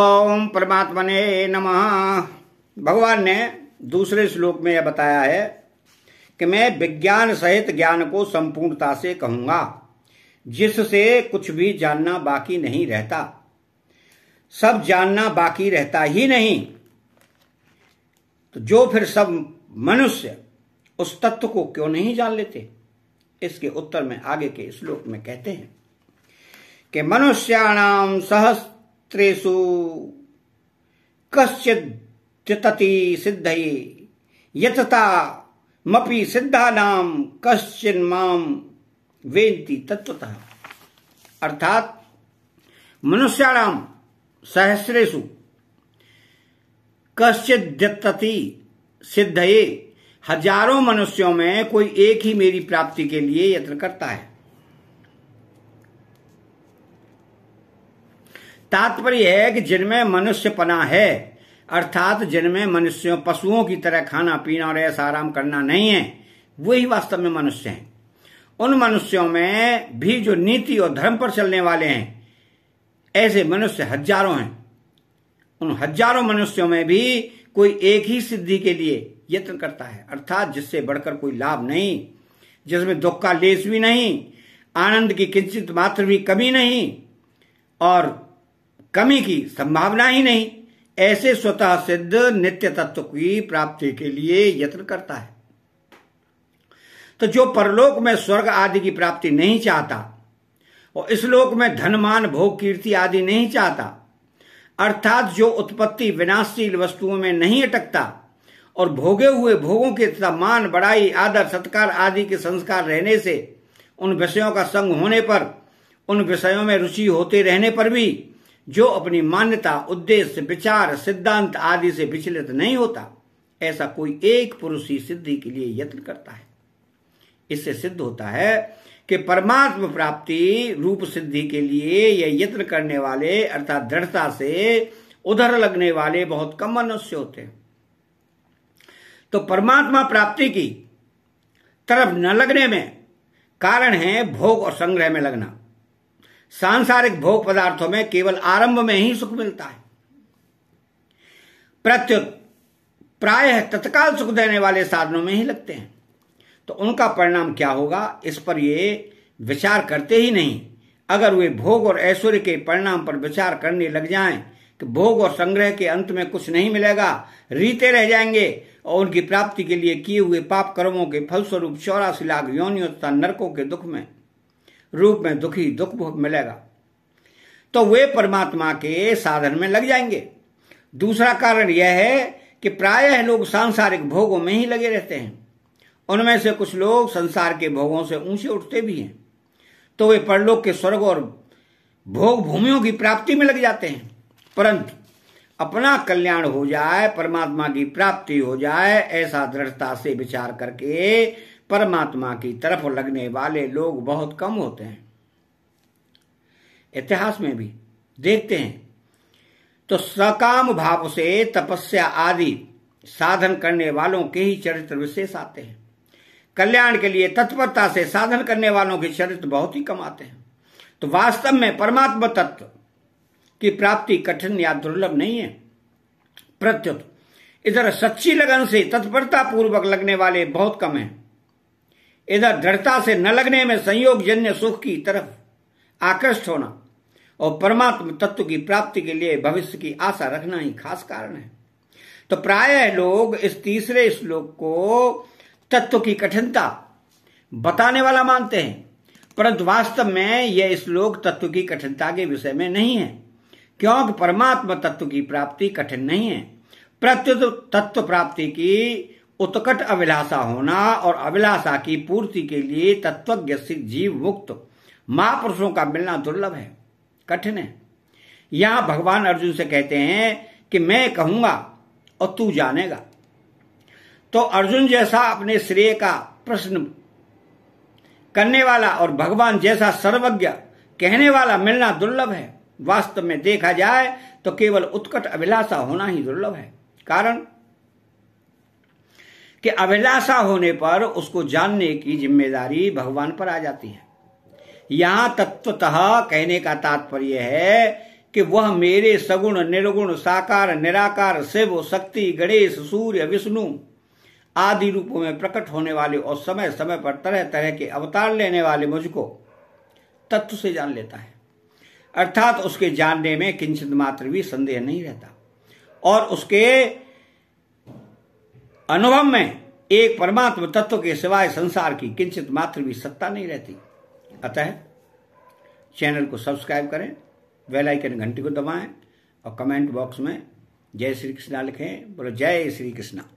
ओम परमात्मने नमः भगवान ने दूसरे श्लोक में यह बताया है कि मैं विज्ञान सहित ज्ञान को संपूर्णता से कहूंगा जिससे कुछ भी जानना बाकी नहीं रहता सब जानना बाकी रहता ही नहीं तो जो फिर सब मनुष्य उस तत्व को क्यों नहीं जान लेते इसके उत्तर में आगे के श्लोक में कहते हैं कि मनुष्याणाम सहस्त्र शास्त्रेषु सिद्ध सिद्धये यतता सिद्धा नाम कश्चिन माम वेंती तत्वतः अर्थात मनुष्याणाम सहस्रेशु कश्चिद्यतति सिद्धये हजारों मनुष्यों में कोई एक ही मेरी प्राप्ति के लिए यत्न करता है तात्पर्य है कि जिनमें मनुष्य पना है अर्थात जिनमें मनुष्यों पशुओं की तरह खाना पीना और ऐसा आराम करना नहीं है वही वास्तव में मनुष्य हैं उन मनुष्यों में भी जो नीति और धर्म पर चलने वाले हैं ऐसे मनुष्य हजारों हैं उन हजारों मनुष्यों में भी कोई एक ही सिद्धि के लिए यत्न करता है अर्थात जिससे बढ़कर कोई लाभ नहीं जिसमें दुख का लेस भी नहीं आनंद की किंचित मात्र भी कमी नहीं और कमी की संभावना ही नहीं ऐसे स्वतः सिद्ध नित्य तत्व की प्राप्ति के लिए यत्न करता है तो जो परलोक में स्वर्ग आदि की प्राप्ति नहीं चाहता और इस लोक में धनमान भोग कीर्ति आदि नहीं चाहता अर्थात जो उत्पत्ति विनाशशील वस्तुओं में नहीं अटकता और भोगे हुए भोगों के तथा मान बड़ाई आदर सत्कार आदि के संस्कार रहने से उन विषयों का संग होने पर उन विषयों में रुचि होते रहने पर भी जो अपनी मान्यता उद्देश्य विचार सिद्धांत आदि से विचलित नहीं होता ऐसा कोई एक पुरुष ही सिद्धि के लिए यत्न करता है इससे सिद्ध होता है कि परमात्म प्राप्ति रूप सिद्धि के लिए यह यत्न करने वाले अर्थात दृढ़ता से उधर लगने वाले बहुत कम मनुष्य होते हैं तो परमात्मा प्राप्ति की तरफ न लगने में कारण है भोग और संग्रह में लगना सांसारिक भोग पदार्थों में केवल आरंभ में ही सुख मिलता है प्रत्युत प्राय तत्काल सुख देने वाले साधनों में ही लगते हैं तो उनका परिणाम क्या होगा इस पर ये विचार करते ही नहीं अगर वे भोग और ऐश्वर्य के परिणाम पर विचार करने लग जाएं कि भोग और संग्रह के अंत में कुछ नहीं मिलेगा रीते रह जाएंगे और उनकी प्राप्ति के लिए किए हुए पाप कर्मों के फलस्वरूप चौरासी लाख योनियों तथा नरकों के दुख में रूप में दुखी दुख मिलेगा तो वे परमात्मा के साधन में लग जाएंगे दूसरा कारण यह है कि प्रायः लोग सांसारिक भोगों में ही लगे रहते हैं उनमें से कुछ लोग संसार के भोगों से ऊंचे उठते भी हैं तो वे परलोक के स्वर्ग और भोग भूमियों की प्राप्ति में लग जाते हैं परंतु अपना कल्याण हो जाए परमात्मा की प्राप्ति हो जाए ऐसा दृढ़ता से विचार करके परमात्मा की तरफ लगने वाले लोग बहुत कम होते हैं इतिहास में भी देखते हैं तो सकाम भाव से तपस्या आदि साधन करने वालों के ही चरित्र विशेष आते हैं कल्याण के लिए तत्परता से साधन करने वालों के चरित्र बहुत ही कम आते हैं तो वास्तव में परमात्मा तत्व की प्राप्ति कठिन या दुर्लभ नहीं है प्रत्युत इधर सच्ची लगन से तत्परता पूर्वक लगने वाले बहुत कम हैं इधर दृढ़ता से न लगने में संयोग जन्य सुख की तरफ आकर्षित होना और परमात्म तत्व की प्राप्ति के लिए भविष्य की आशा रखना ही खास कारण है तो प्राय लोग इस तीसरे श्लोक को तत्व की कठिनता बताने वाला मानते हैं परंतु वास्तव में यह श्लोक तत्व की कठिनता के विषय में नहीं है क्योंकि परमात्मा तत्व की प्राप्ति कठिन नहीं है प्रत्युत तत्व प्राप्ति की उत्कट अभिलाषा होना और अभिलाषा की पूर्ति के लिए तत्वज्ञ जीव मुक्त महापुरुषों का मिलना दुर्लभ है कठिन है यहां भगवान अर्जुन से कहते हैं कि मैं कहूंगा और तू जानेगा तो अर्जुन जैसा अपने श्रेय का प्रश्न करने वाला और भगवान जैसा सर्वज्ञ कहने वाला मिलना दुर्लभ है वास्तव में देखा जाए तो केवल उत्कट अभिलाषा होना ही दुर्लभ है कारण कि अभिलाषा होने पर उसको जानने की जिम्मेदारी भगवान पर आ जाती है यहां तत्वतः कहने का तात्पर्य है कि वह मेरे सगुण निर्गुण साकार निराकार शिव शक्ति गणेश सूर्य विष्णु आदि रूपों में प्रकट होने वाले और समय समय पर तरह तरह के अवतार लेने वाले मुझको तत्व से जान लेता है अर्थात उसके जानने में किंचित मात्र भी संदेह नहीं रहता और उसके अनुभव में एक परमात्म तत्व के सिवाय संसार की किंचित मात्र भी सत्ता नहीं रहती अतः चैनल को सब्सक्राइब करें बेल आइकन घंटी को दबाएं और कमेंट बॉक्स में जय श्री कृष्णा लिखें बोलो जय श्री कृष्णा